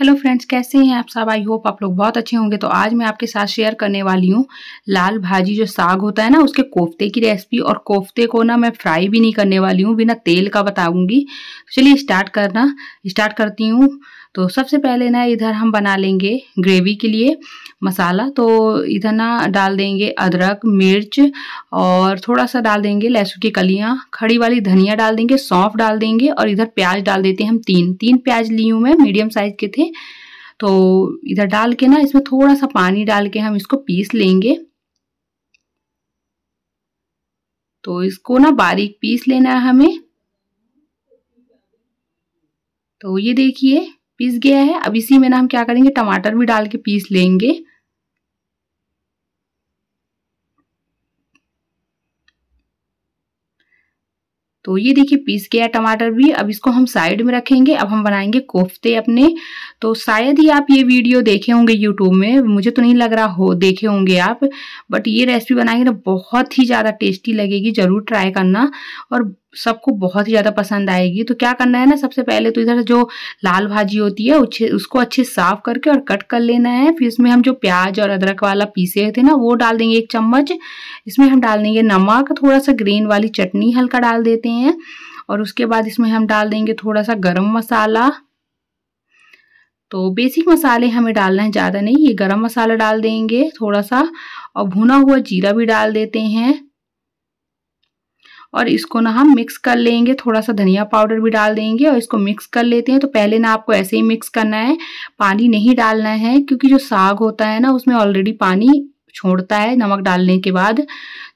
hello friends कैसे हैं आप सब आई होप आप लोग बहुत अच्छे होंगे तो आज मैं आपके साथ शेयर करने वाली हूँ लाल भाजी जो साग होता है ना उसके कोफ्ते की रेसिपी और कोफ्ते को ना मैं फ्राई भी नहीं करने वाली हूँ बिना तेल का बताऊँगी चलिए स्टार्ट करना स्टार्ट करती हूँ तो सबसे पहले ना इधर हम बना लेंगे ग्रेवी के लिए मसाला तो इधर ना डाल देंगे अदरक मिर्च और थोड़ा सा डाल देंगे लहसुन की कलियाँ खड़ी वाली धनिया डाल देंगे सौंफ डाल देंगे और इधर प्याज डाल देते हैं हम तीन तीन प्याज ली हूँ मैं मीडियम साइज़ के थे तो इधर डाल के ना इसमें थोड़ा सा पानी डाल के हम इसको पीस लेंगे तो इसको ना बारीक पीस लेना है हमें तो ये देखिए पीस गया है अब इसी में ना हम क्या करेंगे टमाटर भी डाल के पीस लेंगे तो ये देखिए पीस गया टमाटर भी अब इसको हम साइड में रखेंगे अब हम बनाएंगे कोफ्ते अपने तो शायद ही आप ये वीडियो देखे होंगे यूट्यूब में मुझे तो नहीं लग रहा हो देखे होंगे आप बट ये रेसिपी बनाएंगे ना तो बहुत ही ज़्यादा टेस्टी लगेगी ज़रूर ट्राई करना और सबको बहुत ही ज़्यादा पसंद आएगी तो क्या करना है ना सबसे पहले तो इधर जो लाल भाजी होती है उच्छे उसको अच्छे साफ करके और कट कर लेना है फिर इसमें हम जो प्याज और अदरक वाला पीसे थे ना वो डाल देंगे एक चम्मच इसमें हम डाल देंगे नमक थोड़ा सा ग्रीन वाली चटनी हल्का डाल देते हैं और उसके बाद इसमें हम डाल देंगे थोड़ा सा गर्म मसाला तो बेसिक मसाले हमें डालना है ज़्यादा नहीं ये गरम मसाला डाल देंगे थोड़ा सा और भुना हुआ जीरा भी डाल देते हैं और इसको ना हम मिक्स कर लेंगे थोड़ा सा धनिया पाउडर भी डाल देंगे और इसको मिक्स कर लेते हैं तो पहले ना आपको ऐसे ही मिक्स करना है पानी नहीं डालना है क्योंकि जो साग होता है ना उसमें ऑलरेडी पानी छोड़ता है नमक डालने के बाद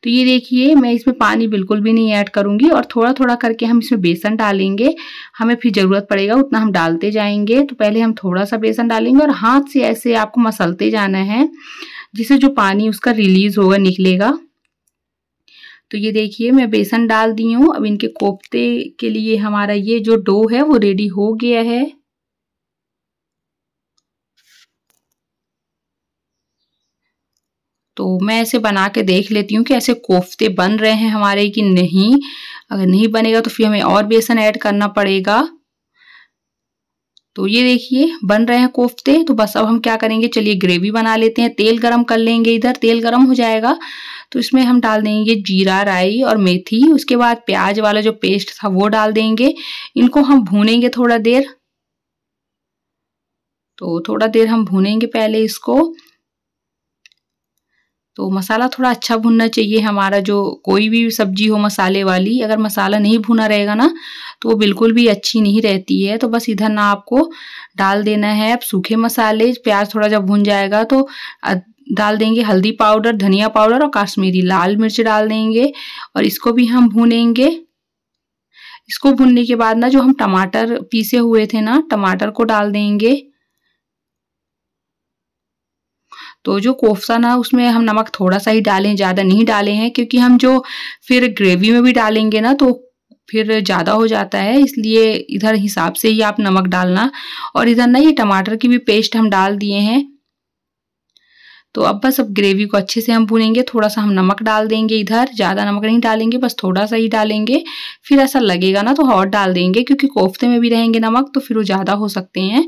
तो ये देखिए मैं इसमें पानी बिल्कुल भी नहीं ऐड करूँगी और थोड़ा थोड़ा करके हम इसमें बेसन डालेंगे हमें फिर ज़रूरत पड़ेगा उतना हम डालते जाएंगे तो पहले हम थोड़ा सा बेसन डालेंगे और हाथ से ऐसे आपको मसलते जाना है जिससे जो पानी उसका रिलीज़ होगा निकलेगा तो ये देखिए मैं बेसन डाल दी हूँ अब इनके कोफ्ते के लिए हमारा ये जो डो है वो रेडी हो गया है तो मैं ऐसे बना के देख लेती हूँ कि ऐसे कोफ्ते बन रहे हैं हमारे कि नहीं अगर नहीं बनेगा तो फिर हमें और बेसन ऐड करना पड़ेगा तो ये देखिए बन रहे हैं कोफ्ते तो बस अब हम क्या करेंगे चलिए ग्रेवी बना लेते हैं तेल गरम कर लेंगे इधर तेल गरम हो जाएगा तो इसमें हम डाल देंगे जीरा राई और मेथी उसके बाद प्याज वाला जो पेस्ट था वो डाल देंगे इनको हम भूनेंगे थोड़ा देर तो थोड़ा देर हम भूनेंगे पहले इसको तो मसाला थोड़ा अच्छा भुनना चाहिए हमारा जो कोई भी सब्जी हो मसाले वाली अगर मसाला नहीं भुना रहेगा ना तो वो बिल्कुल भी अच्छी नहीं रहती है तो बस इधर ना आपको डाल देना है अब सूखे मसाले प्याज थोड़ा जब भुन जाएगा तो डाल देंगे हल्दी पाउडर धनिया पाउडर और काश्मीरी लाल मिर्च डाल देंगे और इसको भी हम भूनेंगे इसको भूनने के बाद ना जो हम टमाटर पीसे हुए थे ना टमाटर को डाल देंगे तो जो कोफ्ता ना उसमें हम नमक थोड़ा सा ही डालें ज़्यादा नहीं डाले हैं क्योंकि हम जो फिर ग्रेवी में भी डालेंगे ना तो फिर ज़्यादा हो जाता है इसलिए इधर हिसाब से ही आप नमक डालना और इधर ना ये टमाटर की भी पेस्ट हम डाल दिए हैं तो अब बस अब ग्रेवी को अच्छे से हम भूनेंगे थोड़ा सा हम नमक डाल देंगे इधर ज़्यादा नमक नहीं डालेंगे बस थोड़ा सा ही डालेंगे फिर ऐसा लगेगा ना तो हॉट डाल देंगे क्योंकि कोफ्ते में भी रहेंगे नमक तो फिर वो ज़्यादा हो सकते हैं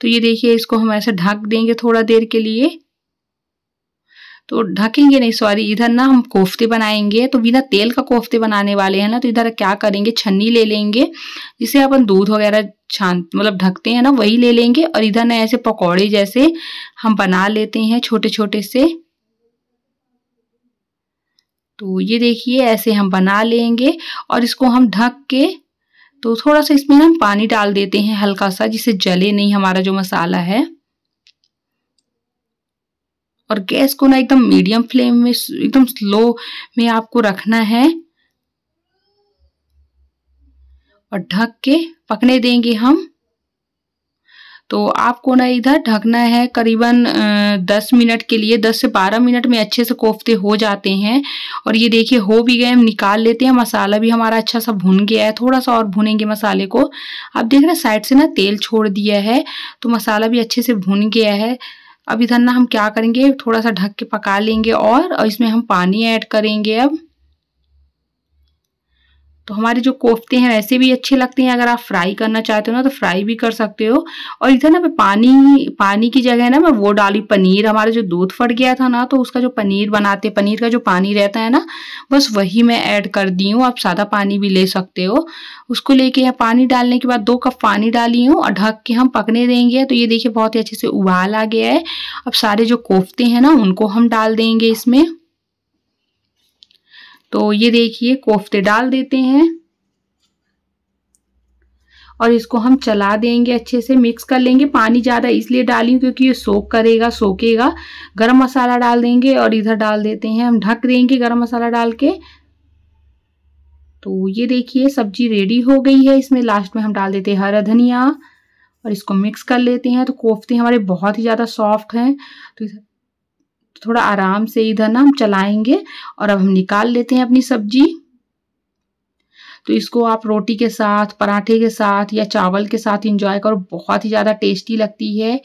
तो ये देखिए इसको हम ऐसे ढक देंगे थोड़ा देर के लिए तो ढकेंगे नहीं सॉरी इधर ना हम कोफ्ते बनाएंगे तो बिना तेल का कोफ्ते बनाने वाले हैं ना तो इधर क्या करेंगे छन्नी ले लेंगे जिसे अपन दूध वगैरह छान मतलब ढकते हैं ना वही ले लेंगे और इधर ना ऐसे पकौड़े जैसे हम बना लेते हैं छोटे छोटे से तो ये देखिए ऐसे हम बना लेंगे और इसको हम ढक के तो थोड़ा सा इसमें हम पानी डाल देते हैं हल्का सा जिससे जले नहीं हमारा जो मसाला है और गैस को ना एकदम मीडियम फ्लेम में एकदम स्लो में आपको रखना है और ढक के पकने देंगे हम तो आपको ना इधर ढकना है करीबन दस मिनट के लिए दस से बारह मिनट में अच्छे से कोफ्ते हो जाते हैं और ये देखिए हो भी गए हम निकाल लेते हैं मसाला भी हमारा अच्छा सा भुन गया है थोड़ा सा और भुनेंगे मसाले को आप देख रहे हैं साइड से ना तेल छोड़ दिया है तो मसाला भी अच्छे से भुन गया है अब इधर ना हम क्या करेंगे थोड़ा सा ढक के पका लेंगे और, और इसमें हम पानी ऐड करेंगे अब तो हमारे जो कोफ्ते हैं वैसे भी अच्छे लगते हैं अगर आप फ्राई करना चाहते हो ना तो फ्राई भी कर सकते हो और इधर ना मैं पानी पानी की जगह ना मैं वो डाली पनीर हमारा जो दूध फट गया था ना तो उसका जो पनीर बनाते पनीर का जो पानी रहता है ना बस वही मैं ऐड कर दी हूँ आप सादा पानी भी ले सकते हो उसको लेके यहाँ पानी डालने के बाद दो कप पानी डाली हूँ और ढक के हम पकने देंगे तो ये देखिए बहुत ही अच्छे से उबाल आ गया है अब सारे जो कोफ्ते हैं ना उनको हम डाल देंगे इसमें तो ये देखिए कोफ्ते डाल देते हैं और इसको हम चला देंगे अच्छे से मिक्स कर लेंगे पानी ज़्यादा इसलिए डाली क्योंकि ये सोख करेगा सोकेगा गरम मसाला डाल देंगे और इधर डाल देते हैं हम ढक देंगे गरम मसाला डाल के तो ये देखिए सब्जी रेडी हो गई है इसमें लास्ट में हम डाल देते हैं हरा धनिया और इसको मिक्स कर लेते हैं तो कोफ्ते हमारे बहुत ही ज़्यादा सॉफ्ट हैं तो थोड़ा आराम से इधर ना हम चलाएंगे और अब हम निकाल लेते हैं अपनी सब्जी तो इसको आप रोटी के साथ पराठे के साथ या चावल के साथ इंजॉय करो बहुत ही ज़्यादा टेस्टी लगती है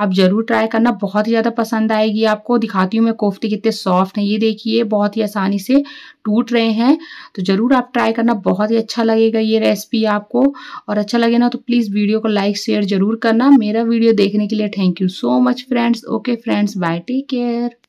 आप ज़रूर ट्राई करना बहुत ही ज़्यादा पसंद आएगी आपको दिखाती हूँ मैं कोफ्ते कितने सॉफ्ट हैं ये देखिए बहुत ही आसानी से टूट रहे हैं तो ज़रूर आप ट्राई करना बहुत ही अच्छा लगेगा ये रेसिपी आपको और अच्छा लगे ना तो प्लीज़ वीडियो को लाइक शेयर ज़रूर करना मेरा वीडियो देखने के लिए thank you so much friends okay friends bye take care